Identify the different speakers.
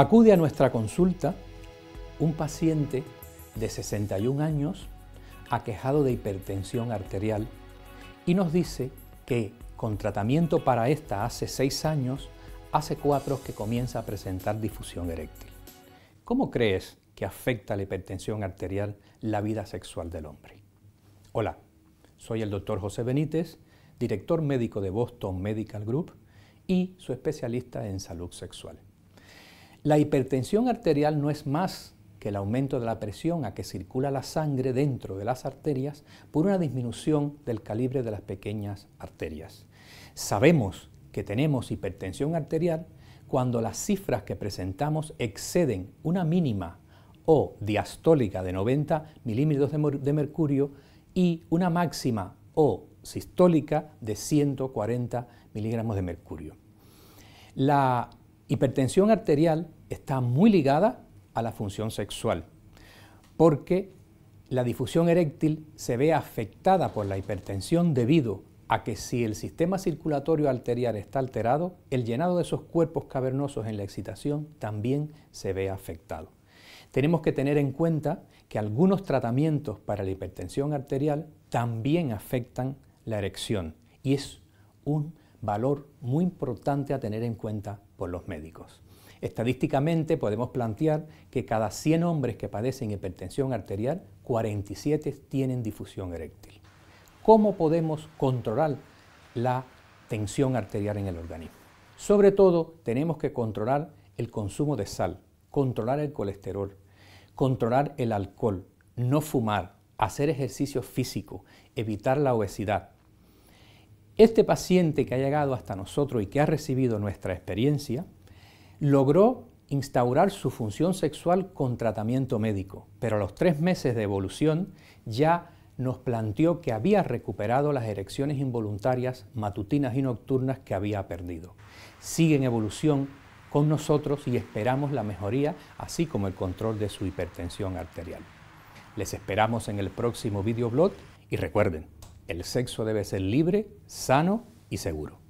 Speaker 1: Acude a nuestra consulta un paciente de 61 años aquejado de hipertensión arterial y nos dice que con tratamiento para esta hace 6 años, hace 4 que comienza a presentar difusión eréctil. ¿Cómo crees que afecta la hipertensión arterial la vida sexual del hombre? Hola, soy el doctor José Benítez, director médico de Boston Medical Group y su especialista en salud sexual. La hipertensión arterial no es más que el aumento de la presión a que circula la sangre dentro de las arterias por una disminución del calibre de las pequeñas arterias. Sabemos que tenemos hipertensión arterial cuando las cifras que presentamos exceden una mínima o diastólica de 90 milímetros de mercurio y una máxima o sistólica de 140 miligramos de mercurio. La hipertensión arterial está muy ligada a la función sexual, porque la difusión eréctil se ve afectada por la hipertensión debido a que si el sistema circulatorio arterial está alterado, el llenado de esos cuerpos cavernosos en la excitación también se ve afectado. Tenemos que tener en cuenta que algunos tratamientos para la hipertensión arterial también afectan la erección y es un valor muy importante a tener en cuenta por los médicos. Estadísticamente podemos plantear que cada 100 hombres que padecen hipertensión arterial, 47 tienen difusión eréctil. ¿Cómo podemos controlar la tensión arterial en el organismo? Sobre todo tenemos que controlar el consumo de sal, controlar el colesterol, controlar el alcohol, no fumar, hacer ejercicio físico, evitar la obesidad, este paciente que ha llegado hasta nosotros y que ha recibido nuestra experiencia, logró instaurar su función sexual con tratamiento médico, pero a los tres meses de evolución ya nos planteó que había recuperado las erecciones involuntarias matutinas y nocturnas que había perdido. Sigue en evolución con nosotros y esperamos la mejoría, así como el control de su hipertensión arterial. Les esperamos en el próximo videoblog y recuerden, el sexo debe ser libre, sano y seguro.